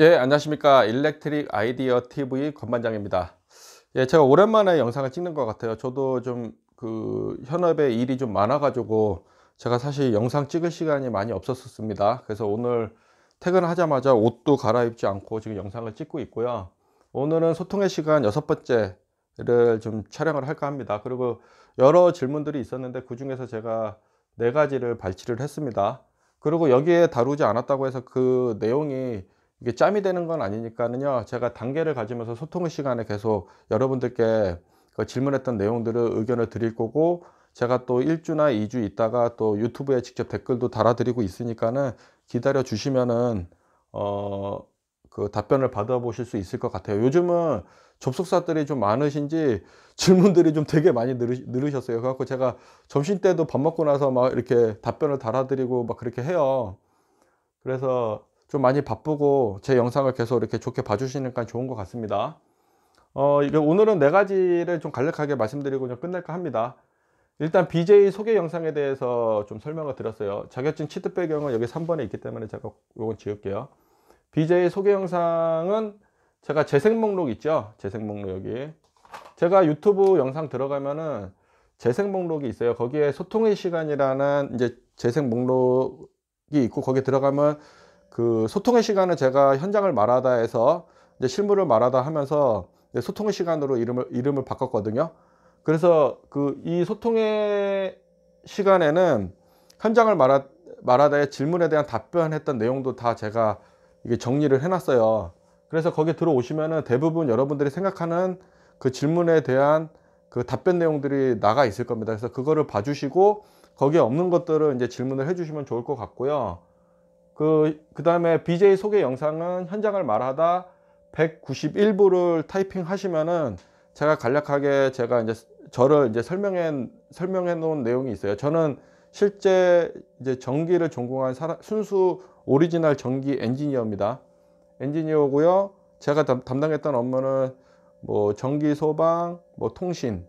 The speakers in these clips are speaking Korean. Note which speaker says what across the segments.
Speaker 1: 예, 안녕하십니까. 일렉트릭 아이디어 TV 건반장입니다 예, 제가 오랜만에 영상을 찍는 것 같아요. 저도 좀 그 현업에 일이 좀 많아가지고 제가 사실 영상 찍을 시간이 많이 없었습니다. 그래서 오늘 퇴근하자마자 옷도 갈아입지 않고 지금 영상을 찍고 있고요. 오늘은 소통의 시간 여섯 번째를 좀 촬영을 할까 합니다. 그리고 여러 질문들이 있었는데 그 중에서 제가 네 가지를 발치를 했습니다. 그리고 여기에 다루지 않았다고 해서 그 내용이 이게 짬이 되는 건 아니니까는요 제가 단계를 가지면서 소통의 시간에 계속 여러분들께 그 질문했던 내용들을 의견을 드릴 거고 제가 또 1주나 2주 있다가 또 유튜브에 직접 댓글도 달아드리고 있으니까는 기다려 주시면은 어 그 답변을 받아보실 수 있을 것 같아요 요즘은 접속사들이 좀 많으신지 질문들이 좀 되게 많이 늘으, 셨어요 그래갖고 제가 점심 때도 밥 먹고 나서 막 이렇게 답변을 달아드리고 막 그렇게 해요 그래서 좀 많이 바쁘고 제 영상을 계속 이렇게 좋게 봐주시니까 좋은 것 같습니다. 어, 오늘은 네 가지를 좀 간략하게 말씀드리고 좀 끝낼까 합니다. 일단 BJ 소개 영상에 대해서 좀 설명을 드렸어요. 자격증 취득 배경은 여기 3번에 있기 때문에 제가 이건 지울게요. BJ 소개 영상은 제가 재생 목록 있죠? 재생 목록 여기. 제가 유튜브 영상 들어가면은 재생 목록이 있어요. 거기에 소통의 시간이라는 이제 재생 목록이 있고 거기에 들어가면 그 소통의 시간은 제가 현장을 말하다 해서 이제 실물을 말하다 하면서 소통의 시간으로 이름을 이름을 바꿨거든요. 그래서 그 이 소통의 시간에는 현장을 말하, 말하다의 질문에 대한 답변했던 내용도 다 제가 이게 정리를 해놨어요. 그래서 거기에 들어오시면은 대부분 여러분들이 생각하는 그 질문에 대한 그 답변 내용들이 나가 있을 겁니다. 그래서 그거를 봐주시고 거기에 없는 것들은 이제 질문을 해주시면 좋을 것 같고요. 그, 그 다음에 BJ 소개 영상은 현장을 말하다 191부를 타이핑 하시면은 제가 간략하게 제가 이제 저를 이제 설명해, 설명해 놓은 내용이 있어요. 저는 실제 이제 전기를 전공한 사람, 순수 오리지널 전기 엔지니어입니다. 엔지니어고요. 제가 담당했던 업무는 뭐 전기 소방, 뭐 통신,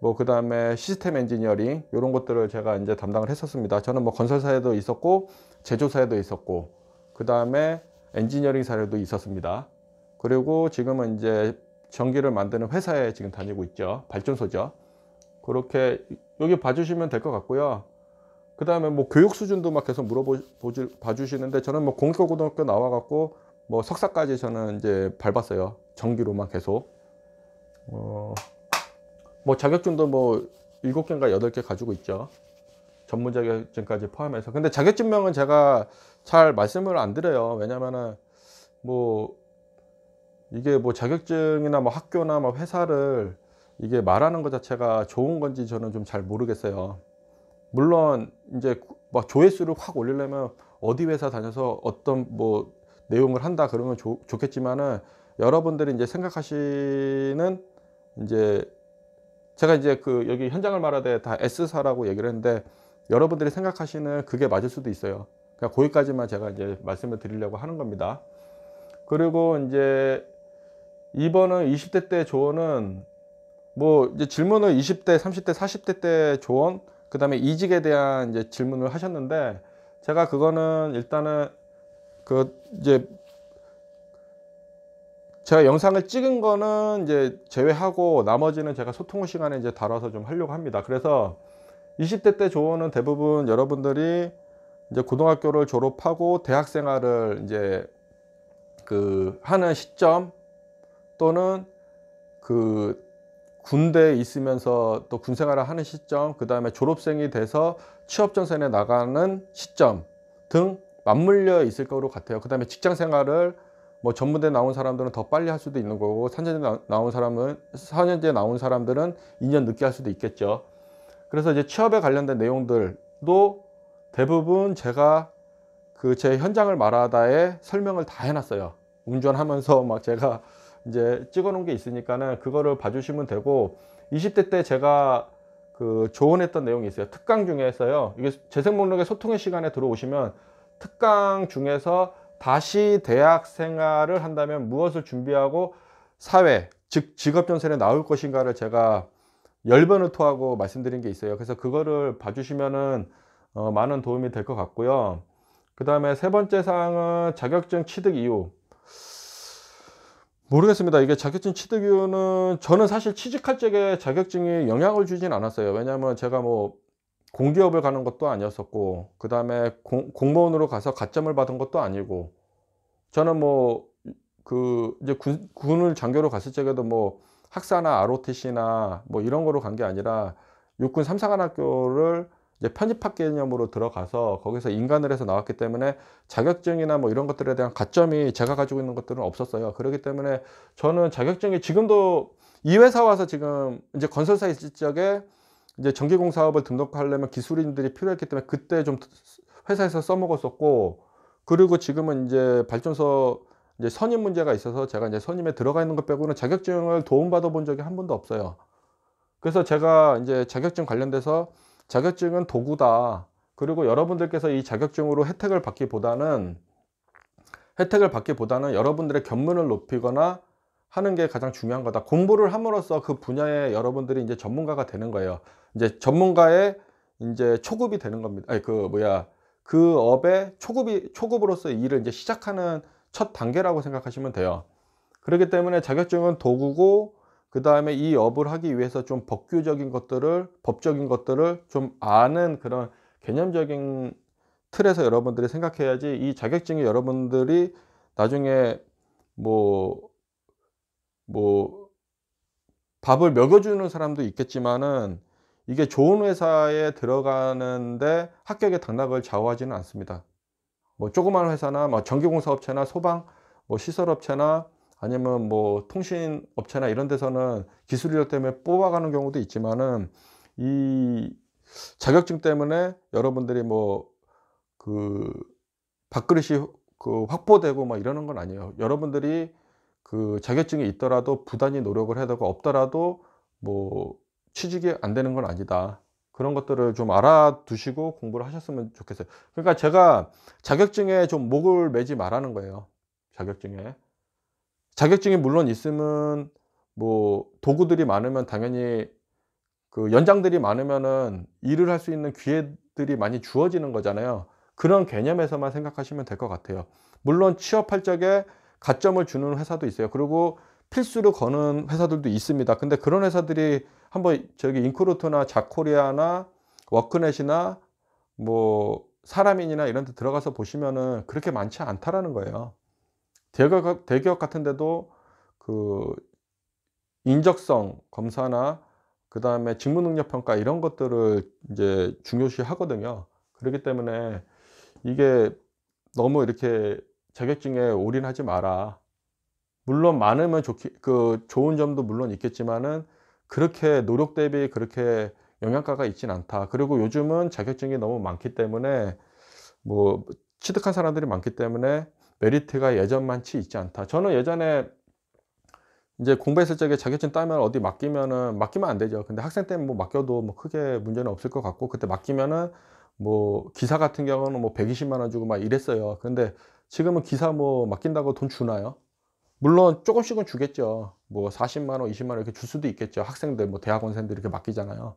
Speaker 1: 뭐그 다음에 시스템 엔지니어링 이런 것들을 제가 이제 담당을 했었습니다. 저는 뭐 건설사에도 있었고 제조사에도 있었고 그 다음에 엔지니어링 사례도 있었습니다. 그리고 지금은 이제 전기를 만드는 회사에 지금 다니고 있죠. 발전소죠. 그렇게 여기 봐주시면 될 것 같고요. 그 다음에 뭐 교육 수준도 막 계속 물어봐주시는데 보지 저는 뭐 공립고등학교 나와갖고 뭐 석사까지 저는 이제 밟았어요. 전기로만 계속. 어... 뭐 자격증도 뭐 7개인가 8개 가지고 있죠. 전문 자격증까지 포함해서. 근데 자격증명은 제가 잘 말씀을 안 드려요. 왜냐면은 뭐 이게 뭐 자격증이나 뭐 학교나 뭐 회사를 이게 말하는 것 자체가 좋은 건지 저는 좀 잘 모르겠어요. 물론 이제 막 조회수를 확 올리려면 어디 회사 다녀서 어떤 뭐 내용을 한다 그러면 좋, 좋겠지만은 여러분들이 이제 생각하시는 이제 제가 이제 그 여기 현장을 말하되 다 S사라고 얘기를 했는데 여러분들이 생각하시는 그게 맞을 수도 있어요. 그러까 거기까지만 제가 이제 말씀을 드리려고 하는 겁니다. 그리고 이제 이번은 20대 때 조언은 뭐 이제 질문을 20대, 30대, 40대 때 조언, 그 다음에 이직에 대한 이제 질문을 하셨는데 제가 그거는 일단은 그 이제 제가 영상을 찍은 거는 이제 제외하고 나머지는 제가 소통 시간에 이제 달아서 좀 하려고 합니다. 그래서 20대 때 조언은 대부분 여러분들이 이제 고등학교를 졸업하고 대학 생활을 이제 그 하는 시점 또는 그 군대에 있으면서 또 군 생활을 하는 시점 그 다음에 졸업생이 돼서 취업전선에 나가는 시점 등 맞물려 있을 거로 같아요 그 다음에 직장 생활을 뭐 전문대 나온 사람들은 더 빨리 할 수도 있는 거고 3년제 나온 사람은 4년제 나온 사람들은 2년 늦게 할 수도 있겠죠. 그래서 이제 취업에 관련된 내용들도 대부분 제가 그 제 현장을 말하다에 설명을 다 해놨어요. 운전하면서 막 제가 이제 찍어놓은 게 있으니까는 그거를 봐주시면 되고 20대 때 제가 그 조언했던 내용이 있어요. 특강 중에서요. 이게 재생 목록의 소통의 시간에 들어오시면 특강 중에서 다시 대학 생활을 한다면 무엇을 준비하고 사회, 즉 직업전선에 나올 것인가를 제가 열번을 토하고 말씀드린 게 있어요. 그래서 그거를 봐주시면은 어, 많은 도움이 될 것 같고요. 그 다음에 세 번째 사항은 자격증 취득 이후 모르겠습니다. 이게 자격증 취득 이후는 저는 사실 취직할 적에 자격증이 영향을 주진 않았어요. 왜냐하면 제가 뭐 공기업을 가는 것도 아니었었고 그 다음에 공무원으로 가서 가점을 받은 것도 아니고 저는 뭐 그 이제 군, 군을 장교로 갔을 적에도 뭐 학사나 ROTC나 뭐 이런 거로 간 게 아니라 육군 삼사관학교를 이제 편집학 개념으로 들어가서 거기서 인간을 해서 나왔기 때문에 자격증이나 뭐 이런 것들에 대한 가점이 제가 가지고 있는 것들은 없었어요. 그렇기 때문에 저는 자격증이 지금도 이 회사 와서 지금 이제 건설사 있을 적에 이제 전기공 사업을 등록하려면 기술인들이 필요했기 때문에 그때 좀 회사에서 써먹었었고 그리고 지금은 이제 발전소 이제 선임 문제가 있어서 제가 이제 선임에 들어가 있는 것 빼고는 자격증을 도움받아 본 적이 한 번도 없어요. 그래서 제가 이제 자격증 관련돼서 자격증은 도구다. 그리고 여러분들께서 이 자격증으로 혜택을 받기보다는 혜택을 받기보다는 여러분들의 견문을 높이거나 하는 게 가장 중요한 거다. 공부를 함으로써 그 분야에 여러분들이 이제 전문가가 되는 거예요. 이제 전문가의 이제 초급이 되는 겁니다. 아니 그 뭐야 그 업의 초급이 초급으로서 일을 이제 시작하는 첫 단계라고 생각하시면 돼요. 그렇기 때문에 자격증은 도구고 그 다음에 이 업을 하기 위해서 좀 법규적인 것들을 법적인 것들을 좀 아는 그런 개념적인 틀에서 여러분들이 생각해야지 이 자격증이 여러분들이 나중에 뭐뭐 밥을 먹여주는 사람도 있겠지만은 이게 좋은 회사에 들어가는데 합격의 당락을 좌우하지는 않습니다. 뭐 조그만 회사나 뭐 전기공사업체나 소방 뭐 시설업체나 아니면 뭐 통신업체나 이런 데서는 기술력 때문에 뽑아가는 경우도 있지만은 이 자격증 때문에 여러분들이 뭐 그 밥그릇이 그 확보되고 막 이러는 건 아니에요. 여러분들이 그 자격증이 있더라도 부단히 노력을 해다가 없더라도 뭐 취직이 안 되는 건 아니다. 그런 것들을 좀 알아두시고 공부를 하셨으면 좋겠어요. 그러니까 제가 자격증에 좀 목을 매지 말라는 거예요. 자격증에. 자격증이 물론 있으면 뭐 도구들이 많으면 당연히 그 연장들이 많으면은 일을 할 수 있는 기회들이 많이 주어지는 거잖아요. 그런 개념에서만 생각하시면 될 것 같아요. 물론 취업할 적에 가점을 주는 회사도 있어요. 그리고 필수로 거는 회사들도 있습니다. 근데 그런 회사들이 한번 저기 인크루트나 자코리아나 워크넷이나 뭐 사람인이나 이런 데 들어가서 보시면은 그렇게 많지 않다라는 거예요. 대기업, 대기업 같은 데도 그 인적성 검사나 그 다음에 직무 능력 평가 이런 것들을 이제 중요시 하거든요. 그렇기 때문에 이게 너무 이렇게 자격증에 올인하지 마라. 물론 많으면 좋기, 그 좋은 점도 물론 있겠지만은 그렇게 노력 대비 그렇게 영양가가 있진 않다. 그리고 요즘은 자격증이 너무 많기 때문에 뭐 취득한 사람들이 많기 때문에 메리트가 예전만치 있지 않다. 저는 예전에 이제 공부했을 적에 자격증 따면 어디 맡기면은 맡기면 안 되죠. 근데 학생 때는 뭐 맡겨도 뭐 크게 문제는 없을 것 같고 그때 맡기면은 뭐 기사 같은 경우는 뭐 120만 원 주고 막 이랬어요. 근데 지금은 기사 뭐 맡긴다고 돈 주나요? 물론 조금씩은 주겠죠. 뭐 40만 원, 20만 원 이렇게 줄 수도 있겠죠. 학생들, 뭐 대학원생들 이렇게 맡기잖아요.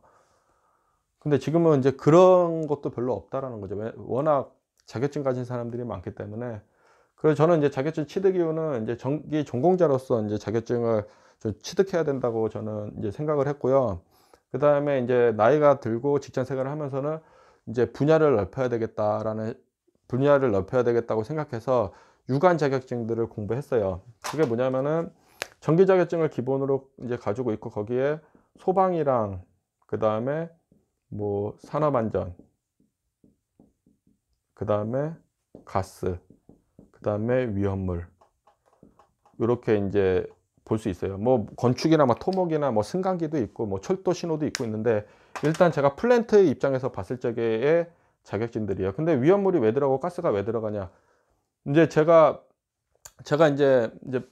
Speaker 1: 근데 지금은 이제 그런 것도 별로 없다라는 거죠. 워낙 자격증 가진 사람들이 많기 때문에 그래서 저는 이제 자격증 취득 이후는 이제 전기 전공자로서 이제 자격증을 좀 취득해야 된다고 저는 이제 생각을 했고요. 그 다음에 이제 나이가 들고 직장 생활을 하면서는 이제 분야를 넓혀야 되겠다라는 분야를 넓혀야 되겠다고 생각해서 유관 자격증들을 공부했어요. 그게 뭐냐면은 전기 자격증을 기본으로 이제 가지고 있고 거기에 소방이랑 그 다음에 뭐 산업안전 그 다음에 가스 그 다음에 위험물 이렇게 이제 볼 수 있어요 뭐 건축이나 뭐 토목이나 뭐 승강기도 있고 뭐 철도 신호도 있고 있는데 일단 제가 플랜트의 입장에서 봤을 적에 자격증들이에요. 근데 위험물이 왜 들어가고 가스가 왜 들어가냐? 이제 제가 제가 이제 이제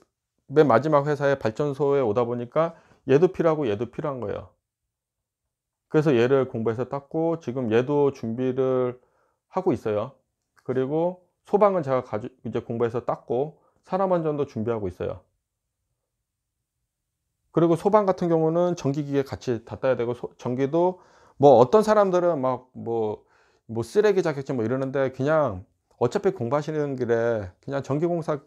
Speaker 1: 맨 마지막 회사에 발전소에 오다 보니까 얘도 필요하고 얘도 필요한 거예요. 그래서 얘를 공부해서 땄고 지금 얘도 준비를 하고 있어요. 그리고 소방은 제가 가지, 이제 공부해서 땄고 사람 안전도 준비하고 있어요. 그리고 소방 같은 경우는 전기기계 같이 다아야 되고 소, 전기도 뭐 어떤 사람들은 막뭐 뭐 쓰레기 자격증 뭐 이러는데 그냥 어차피 공부하시는 길에 그냥 전기공사랑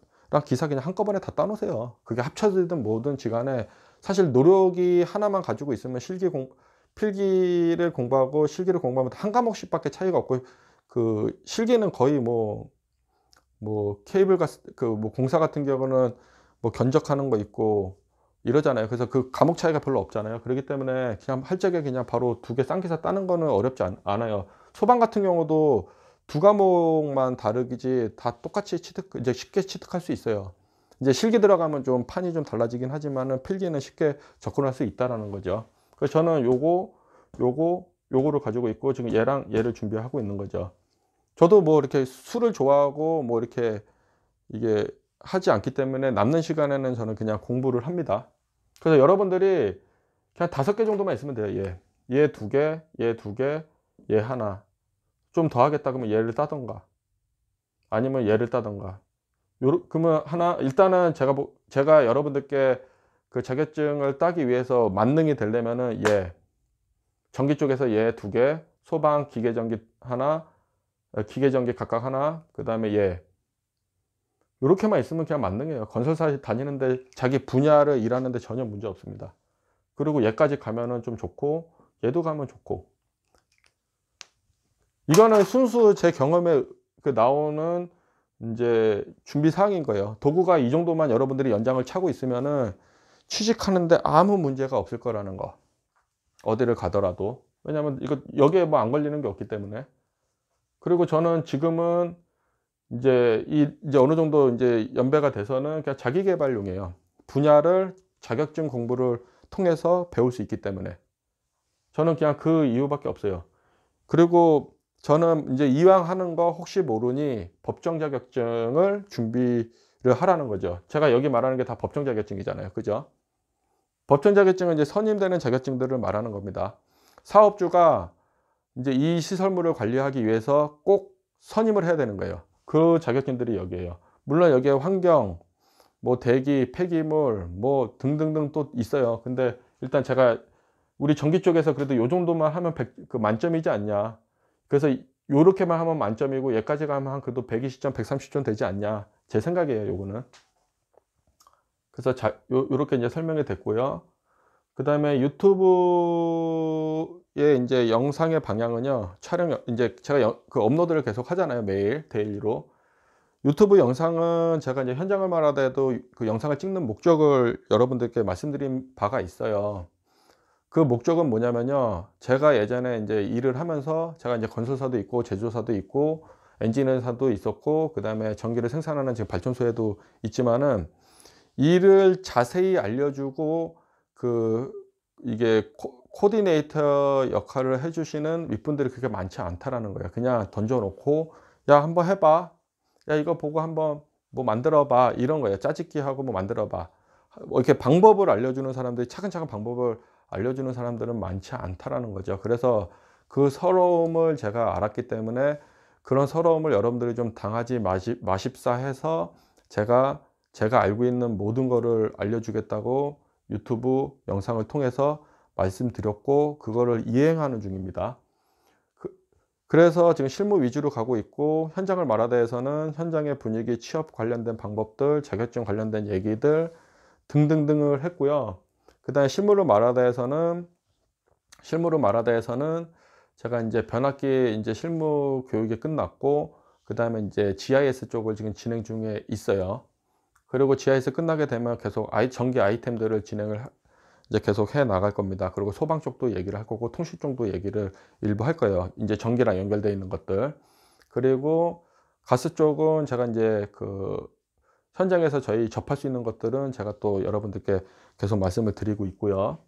Speaker 1: 기사 그냥 한꺼번에 다 따놓으세요 그게 합쳐지든 뭐든 지간에 사실 노력이 하나만 가지고 있으면 실기 공 필기를 공부하고 실기를 공부하면 한 과목씩 밖에 차이가 없고 그 실기는 거의 뭐뭐 뭐 케이블 가그뭐 공사 같은 경우는 뭐 견적하는 거 있고 이러잖아요 그래서 그 과목 차이가 별로 없잖아요 그렇기 때문에 그냥 할 적에 그냥 바로 두 개쌍 기사 따는 거는 어렵지 않, 않아요 소방 같은 경우도 두 과목만 다르기지 다 똑같이 취득 이제 쉽게 취득할 수 있어요. 이제 실기 들어가면 좀 판이 좀 달라지긴 하지만은 필기는 쉽게 접근할 수 있다라는 거죠. 그래서 저는 요거 요거 요거를 가지고 있고 지금 얘랑 얘를 준비하고 있는 거죠. 저도 뭐 이렇게 술을 좋아하고 뭐 이렇게 이게 하지 않기 때문에 남는 시간에는 저는 그냥 공부를 합니다. 그래서 여러분들이 그냥 다섯 개 정도만 있으면 돼요. 얘, 얘두 개, 얘 두 개, 얘 하나 좀 더 하겠다 그러면 얘를 따던가 아니면 얘를 따던가 요러, 그러면 하나 일단은 제가 제가 여러분들께 그 자격증을 따기 위해서 만능이 되려면은 얘 전기 쪽에서 얘 두개 소방 기계 전기 하나 어, 기계 전기 각각 하나 그 다음에 얘 이렇게만 있으면 그냥 만능이에요 건설사 다니는데 자기 분야를 일하는데 전혀 문제 없습니다 그리고 얘까지 가면은 좀 좋고 얘도 가면 좋고 이거는 순수 제 경험에 그 나오는 이제 준비 사항인 거예요. 도구가 이 정도만 여러분들이 연장을 차고 있으면은 취직하는데 아무 문제가 없을 거라는 거. 어디를 가더라도. 왜냐면 이거 여기에 뭐 안 걸리는 게 없기 때문에. 그리고 저는 지금은 이제 이 이제 어느 정도 이제 연배가 돼서는 그냥 자기 개발용이에요. 분야를 자격증 공부를 통해서 배울 수 있기 때문에 저는 그냥 그 이유밖에 없어요. 그리고 저는 이제 이왕 하는 거 혹시 모르니 법정 자격증을 준비를 하라는 거죠. 제가 여기 말하는 게 다 법정 자격증이잖아요. 그죠? 법정 자격증은 이제 선임되는 자격증들을 말하는 겁니다. 사업주가 이제 이 시설물을 관리하기 위해서 꼭 선임을 해야 되는 거예요. 그 자격증들이 여기에요. 물론 여기에 환경, 뭐 대기, 폐기물, 뭐 등등등 또 있어요. 근데 일단 제가 우리 전기 쪽에서 그래도 요 정도만 하면 100, 그 만점이지 않냐. 그래서 이렇게만 하면 만점이고 얘까지 가면 한 그래도 120점, 130점 되지 않냐. 제 생각이에요, 요거는. 그래서 자, 요, 요렇게 이제 설명이 됐고요. 그 다음에 유튜브의 이제 영상의 방향은요, 촬영, 이제 제가 여, 그 업로드를 계속 하잖아요, 매일, 데일리로. 유튜브 영상은 제가 이제 현장을 말하더라도그 영상을 찍는 목적을 여러분들께 말씀드린 바가 있어요. 그 목적은 뭐냐면요. 제가 예전에 이제 일을 하면서 제가 이제 건설사도 있고 제조사도 있고 엔진회사도 있었고 그 다음에 전기를 생산하는 지금 발전소에도 있지만은 일을 자세히 알려주고 그 이게 코, 디네이터 역할을 해주시는 윗분들이 그렇게 많지 않다라는 거예요. 그냥 던져놓고 야 한번 해봐. 야 이거 보고 한번 뭐 만들어봐 이런 거예요. 짜집기하고 뭐 만들어봐. 뭐 이렇게 방법을 알려주는 사람들이 차근차근 방법을 알려주는 사람들은 많지 않다라는 거죠. 그래서 그 서러움을 제가 알았기 때문에 그런 서러움을 여러분들이 좀 당하지 마시, 마십사 해서 제가 제가 알고 있는 모든 거를 알려주겠다고 유튜브 영상을 통해서 말씀드렸고 그거를 이행하는 중입니다. 그, 래서 지금 실무 위주로 가고 있고 현장을 말하다에서는 현장의 분위기, 취업 관련된 방법들, 자격증 관련된 얘기들 등등등을 했고요. 그 다음에 실물로 말하다에서는 실무로 말하다에서는 제가 이제 변학기 이제 실무 교육이 끝났고 그 다음에 이제 GIS 쪽을 지금 진행 중에 있어요. 그리고 GIS 끝나게 되면 계속 아이 전기 아이템들을 진행을 이제 계속 해 나갈 겁니다. 그리고 소방 쪽도 얘기를 할 거고 통신 쪽도 얘기를 일부 할 거예요. 이제 전기랑 연결되어 있는 것들. 그리고 가스 쪽은 제가 이제 그 현장에서 저희 접할 수 있는 것들은 제가 또 여러분들께 계속 말씀을 드리고 있고요.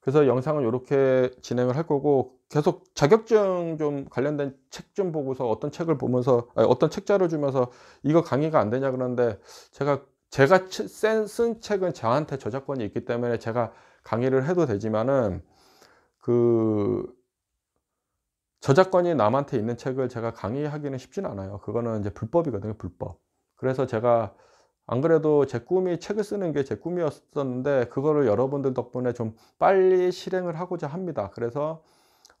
Speaker 1: 그래서 영상은 이렇게 진행을 할 거고 계속 자격증 좀 관련된 책 좀 보고서 어떤 책을 보면서 아니, 어떤 책자를 주면서 이거 강의가 안 되냐 그러는데 제가 제가 쓴, 쓴 책은 저한테 저작권이 있기 때문에 제가 강의를 해도 되지만은 그 저작권이 남한테 있는 책을 제가 강의하기는 쉽진 않아요. 그거는 이제 불법이거든요. 불법. 그래서 제가 안 그래도 제 꿈이 책을 쓰는 게 제 꿈이었었는데 그거를 여러분들 덕분에 좀 빨리 실행을 하고자 합니다. 그래서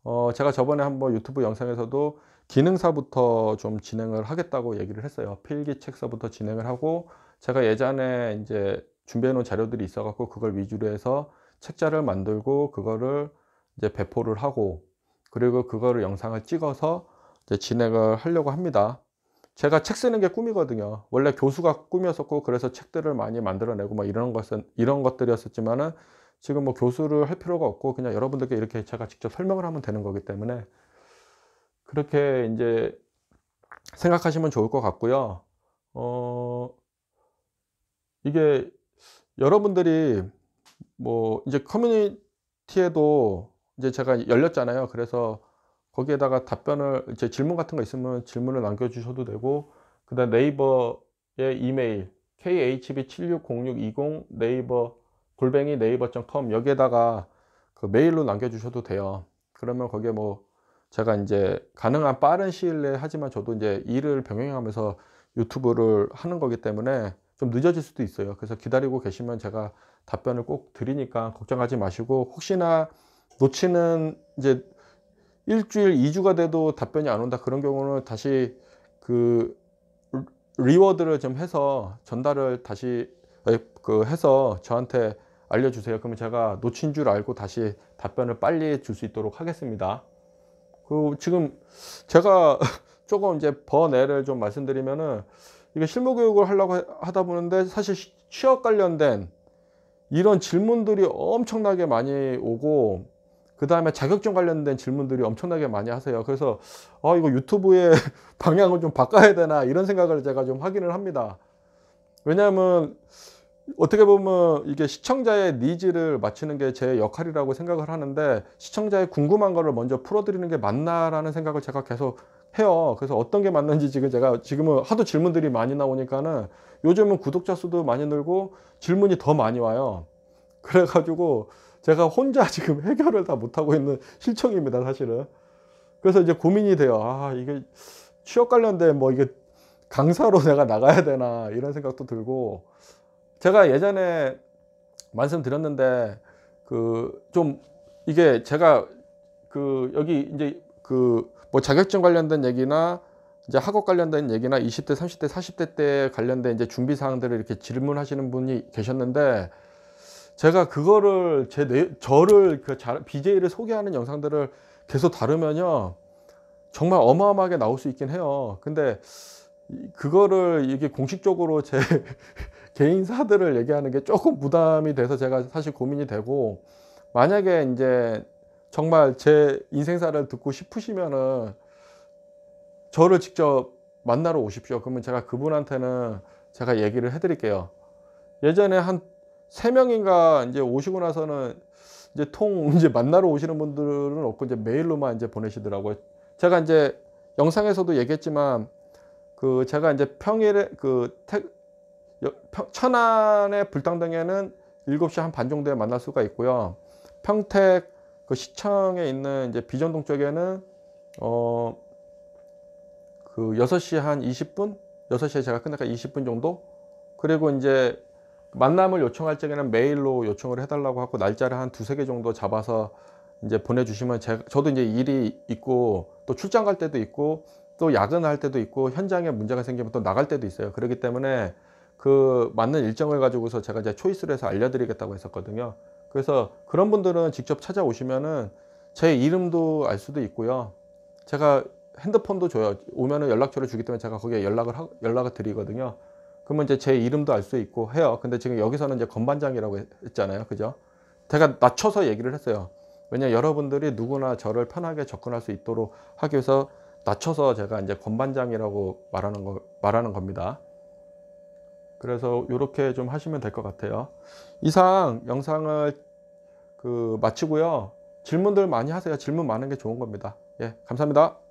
Speaker 1: 어 제가 저번에 한번 유튜브 영상에서도 기능사부터 좀 진행을 하겠다고 얘기를 했어요. 필기 책서부터 진행을 하고 제가 예전에 이제 준비해 놓은 자료들이 있어 갖고 그걸 위주로 해서 책자를 만들고 그거를 이제 배포를 하고 그리고 그거를 영상을 찍어서 이제 진행을 하려고 합니다. 제가 책 쓰는 게 꿈이거든요. 원래 교수가 꿈이었었고 그래서 책들을 많이 만들어내고 막 이런 것은 이런 것들이었었지만은 지금 뭐 교수를 할 필요가 없고 그냥 여러분들께 이렇게 제가 직접 설명을 하면 되는 거기 때문에 그렇게 이제 생각하시면 좋을 것 같고요. 어 이게 여러분들이 뭐 이제 커뮤니티에도 이제 제가 열렸잖아요. 그래서 거기에다가 답변을 이제 질문 같은 거 있으면 질문을 남겨주셔도 되고 그 다음 네이버의 이메일 khb760620 네이버 골뱅이 네이버.com 여기에다가 그 메일로 남겨주셔도 돼요 그러면 거기에 뭐 제가 이제 가능한 빠른 시일 내에 하지만 저도 이제 일을 병행하면서 유튜브를 하는 거기 때문에 좀 늦어질 수도 있어요 그래서 기다리고 계시면 제가 답변을 꼭 드리니까 걱정하지 마시고 혹시나 놓치는 이제 일주일, 2주가 돼도 답변이 안 온다. 그런 경우는 다시 그 리워드를 좀 해서 전달을 다시 그 해서 저한테 알려주세요. 그러면 제가 놓친 줄 알고 다시 답변을 빨리 줄 수 있도록 하겠습니다. 그 지금 제가 조금 이제 번외를 좀 말씀드리면은 이게 실무 교육을 하려고 하다 보는데 사실 취업 관련된 이런 질문들이 엄청나게 많이 오고 그 다음에 자격증 관련된 질문들이 엄청나게 많이 하세요. 그래서 어, 이거 유튜브의 방향을 좀 바꿔야 되나 이런 생각을 제가 좀 확인을 합니다. 왜냐하면 어떻게 보면 이게 시청자의 니즈를 맞추는 게 제 역할이라고 생각을 하는데 시청자의 궁금한 거를 먼저 풀어드리는 게 맞나라는 생각을 제가 계속 해요. 그래서 어떤 게 맞는지 지금 제가 지금은 하도 질문들이 많이 나오니까는 요즘은 구독자 수도 많이 늘고 질문이 더 많이 와요. 그래가지고 제가 혼자 지금 해결을 다 못하고 있는 실정입니다 사실은 그래서 이제 고민이 돼요 아 이게 취업 관련된 뭐 이게 강사로 내가 나가야 되나 이런 생각도 들고 제가 예전에 말씀드렸는데 그 좀 이게 제가 그 여기 이제 그 뭐 자격증 관련된 얘기나 이제 학업 관련된 얘기나 20대, 30대, 40대 때 관련된 이제 준비 사항들을 이렇게 질문하시는 분이 계셨는데 제가 그거를 제 내, 저를 그 잘, BJ를 소개하는 영상들을 계속 다루면요 정말 어마어마하게 나올 수 있긴 해요. 근데 그거를 이게 공식적으로 제 개인사들을 얘기하는 게 조금 부담이 돼서 제가 사실 고민이 되고 만약에 이제 정말 제 인생사를 듣고 싶으시면은 저를 직접 만나러 오십시오. 그러면 제가 그분한테는 제가 얘기를 해드릴게요. 예전에 한세 명인가 이제 오시고 나서는 이제 통 이제 만나러 오시는 분들은 없고 이제 메일로만 이제 보내시더라고요. 제가 이제 영상에서도 얘기했지만 그 제가 이제 평일에 그 태, 천안의 불당동에는 7시 한 반 정도에 만날 수가 있고요. 평택 그 시청에 있는 이제 비전동 쪽에는 어그 6시 한 20분 6시에 제가 끝나니까 20분 정도 그리고 이제 만남을 요청할 적에는 메일로 요청을 해달라고 하고 날짜를 한 두세 개 정도 잡아서 이제 보내주시면 제, 저도 이제 일이 있고 또 출장 갈 때도 있고 또 야근할 때도 있고 현장에 문제가 생기면 또 나갈 때도 있어요. 그렇기 때문에 그 맞는 일정을 가지고서 제가 이제 초이스를 해서 알려드리겠다고 했었거든요. 그래서 그런 분들은 직접 찾아오시면은 제 이름도 알 수도 있고요. 제가 핸드폰도 줘요. 오면은 연락처를 주기 때문에 제가 거기에 연락을 하, 연락을 드리거든요. 그러면 이제 제 이름도 알 수 있고 해요. 근데 지금 여기서는 이제 건반장이라고 했잖아요. 그죠? 제가 낮춰서 얘기를 했어요. 왜냐 여러분들이 누구나 저를 편하게 접근할 수 있도록 하기 위해서 낮춰서 제가 이제 건반장이라고 말하는 거 말하는 겁니다. 그래서 이렇게 좀 하시면 될 것 같아요. 이상 영상을 그 마치고요. 질문들 많이 하세요. 질문 많은 게 좋은 겁니다. 예, 감사합니다.